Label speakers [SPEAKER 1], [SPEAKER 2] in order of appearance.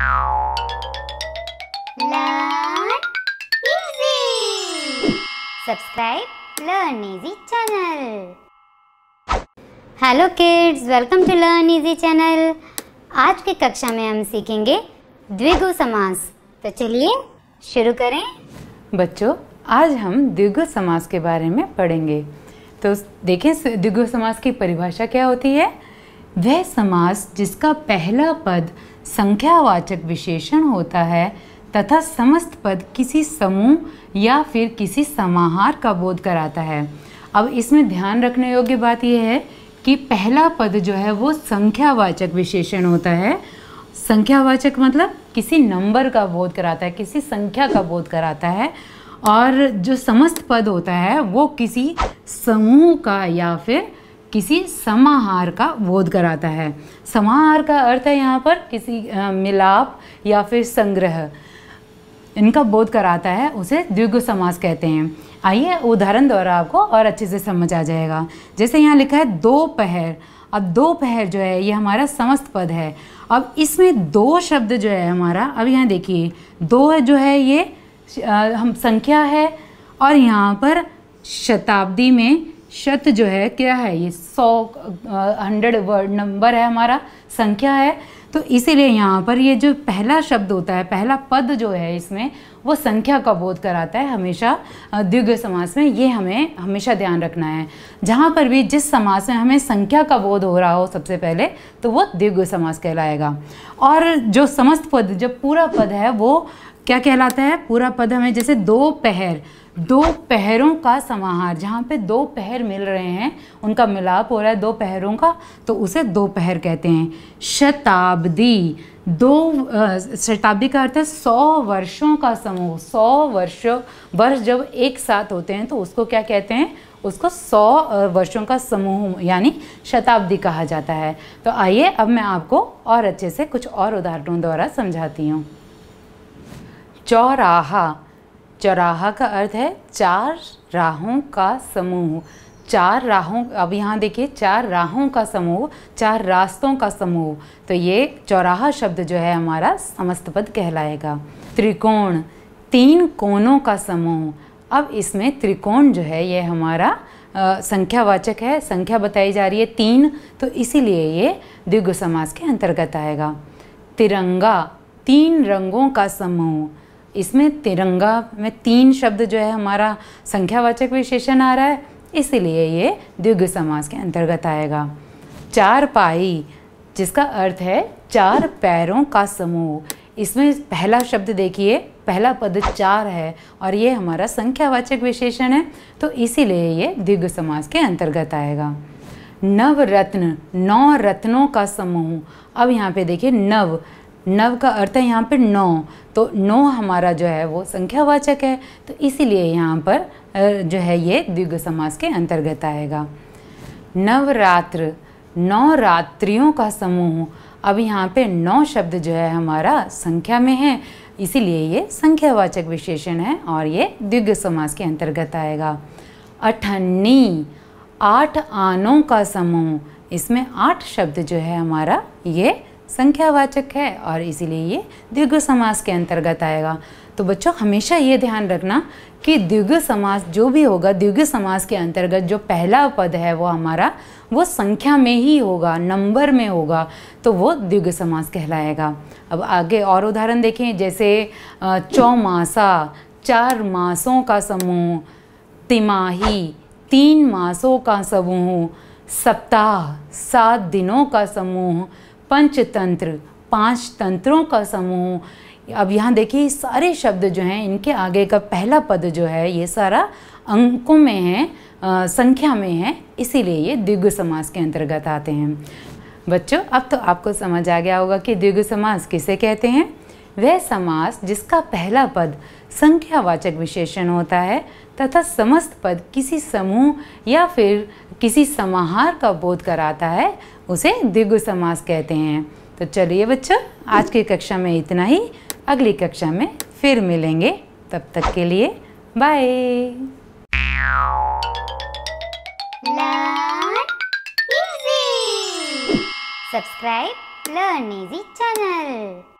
[SPEAKER 1] hello kids welcome to Learn Easy channel आज की कक्षा में हम सीखेंगे द्विगु समास तो चलिए शुरू करें बच्चों आज हम द्विगु समास के बारे में पढ़ेंगे तो देखें द्विगु समास की परिभाषा क्या होती है वह समास जिसका पहला पद संख्यावाचक विशेषण होता है तथा समस्त पद किसी समूह या फिर किसी समाहार का बोध कराता है अब इसमें ध्यान रखने योग्य बात यह है कि पहला पद जो है वो संख्यावाचक विशेषण होता है संख्यावाचक मतलब किसी नंबर का बोध कराता है किसी संख्या का बोध कराता है और जो समस्त पद होता है वो किसी समूह का या फिर किसी समाहार का बोध कराता है समाहार का अर्थ है यहाँ पर किसी मिलाप या फिर संग्रह इनका बोध कराता है उसे द्विग समास कहते हैं आइए उदाहरण द्वारा आपको और अच्छे से समझ आ जाएगा जैसे यहाँ लिखा है दो पहर अब दो पहर जो है ये हमारा समस्त पद है अब इसमें दो शब्द जो है हमारा अब यहाँ देखिए दो जो है ये हम संख्या है और यहाँ पर शताब्दी में शत जो है क्या है ये सौ हंड्रेड वर्ड नंबर है हमारा संख्या है तो इसीलिए यहाँ पर ये जो पहला शब्द होता है पहला पद जो है इसमें वो संख्या का बोध कराता है हमेशा द्विग्य समास में ये हमें हमेशा ध्यान रखना है जहाँ पर भी जिस समास में हमें संख्या का बोध हो रहा हो सबसे पहले तो वो द्विग्य समास कहलाएगा और जो समस्त पद जो पूरा पद है वो क्या कहलाता है पूरा पद हमें जैसे दो पहर दो पहरों का समाहार जहाँ पे दो पहर मिल रहे हैं उनका मिलाप हो रहा है दो पहरों का तो उसे दो पहर कहते हैं शताब शताब्दी दो शताब्दी का अर्थ है सौ वर्षों का समूह सौ वर्ष वर्ष जब एक साथ होते हैं तो उसको क्या कहते हैं उसको सौ वर्षों का समूह यानी शताब्दी कहा जाता है तो आइए अब मैं आपको और अच्छे से कुछ और उदाहरणों द्वारा समझाती हूँ चौराहा चौराहा का अर्थ है चार राहों का समूह चार राहों अब यहाँ देखिए चार राहों का समूह चार रास्तों का समूह तो ये चौराहा शब्द जो है हमारा समस्त पद कहलाएगा त्रिकोण तीन कोणों का समूह अब इसमें त्रिकोण जो है ये हमारा संख्यावाचक है संख्या बताई जा रही है तीन तो इसीलिए ये द्विगु समास के अंतर्गत आएगा तिरंगा तीन रंगों का समूह इसमें तिरंगा में तीन शब्द जो है हमारा संख्यावाचक विशेषण आ रहा है इसलिए ये द्विग समास के अंतर्गत आएगा चार पाई जिसका अर्थ है चार पैरों का समूह इसमें पहला शब्द देखिए पहला पद चार है और ये हमारा संख्यावाचक विशेषण है तो इसीलिए ये द्विग समास के अंतर्गत आएगा नव रत्न नौ रत्नों का समूह अब यहाँ पे देखिए नव नव का अर्थ है यहाँ पर नौ तो नौ हमारा जो है वो संख्यावाचक है तो इसीलिए यहाँ पर जो है ये द्विग समास के अंतर्गत आएगा नवरात्र नौ रात्रियों का समूह अब यहाँ पे नौ शब्द जो है हमारा संख्या में है इसीलिए ये संख्यावाचक विशेषण है और ये द्विग समास के अंतर्गत आएगा अठन्नी आठ आनों का समूह इसमें आठ शब्द जो है हमारा ये संख्यावाचक है और इसीलिए ये दीर्घ समास के अंतर्गत आएगा तो बच्चों हमेशा ये ध्यान रखना कि दीर्घ समास जो भी होगा दीर्घ समास के अंतर्गत जो पहला पद है वो हमारा वो संख्या में ही होगा नंबर में होगा तो वो दीर्घ समास कहलाएगा अब आगे और उदाहरण देखें जैसे चौमासा चार मासों का समूह तिमाही तीन मासों का समूह सप्ताह सात दिनों का समूह पंचतंत्र पांच तंत्रों का समूह अब यहाँ देखिए सारे शब्द जो हैं इनके आगे का पहला पद जो है ये सारा अंकों में है आ, संख्या में है इसीलिए ये द्विग समास के अंतर्गत आते हैं बच्चों अब तो आपको समझ आ गया होगा कि द्विग समास किसे कहते हैं वह समास जिसका पहला पद संख्यावाचक विशेषण होता है तथा समस्त पद किसी समूह या फिर किसी समाहार का बोध कराता है उसे दिग्व समास कहते हैं तो चलिए बच्चों आज की कक्षा में इतना ही अगली कक्षा में फिर मिलेंगे तब तक के लिए bye subscribe Learn Easy channel